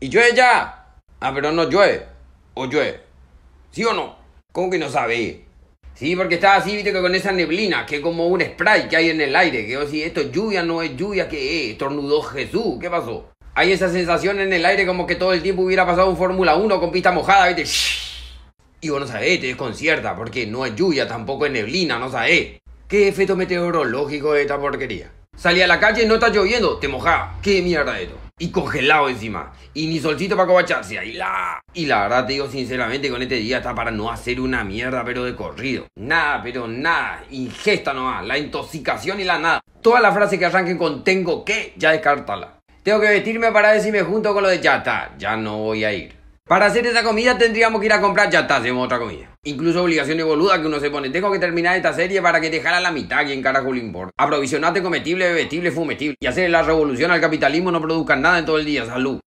Y llueve ya. Ah, pero no llueve. O llueve. ¿Sí o no? ¿Cómo que no sabe? Sí, porque está así, viste, con esa neblina, que es como un spray que hay en el aire. Que yo si esto es lluvia, no es lluvia, que es? Estornudó Jesús, ¿qué pasó? Hay esa sensación en el aire como que todo el tiempo hubiera pasado un Fórmula 1 con pista mojada, viste. Y vos no sabés, te desconcierta, porque no es lluvia, tampoco es neblina, no sabés. ¿Qué efecto meteorológico de esta porquería? Salí a la calle, no está lloviendo, te mojaba. Qué mierda esto. Y congelado encima. Y ni solcito para cobacharse. Y la... Y la verdad te digo sinceramente, con este día está para no hacer una mierda, pero de corrido. Nada, pero nada. Ingesta nomás. La intoxicación y la nada. Todas las frases que arranquen con tengo que, ya descártala. Tengo que vestirme para decirme junto con lo de ya está. Ya no voy a ir. Para hacer esa comida tendríamos que ir a comprar ya está, hacemos otra comida. Incluso obligaciones boludas que uno se pone. Tengo que terminar esta serie para que dejara la mitad, quien carajo le importa. Aprovisionate comestible, bebestible, fumetible. Y hacer la revolución al capitalismo no produzca nada en todo el día, salud.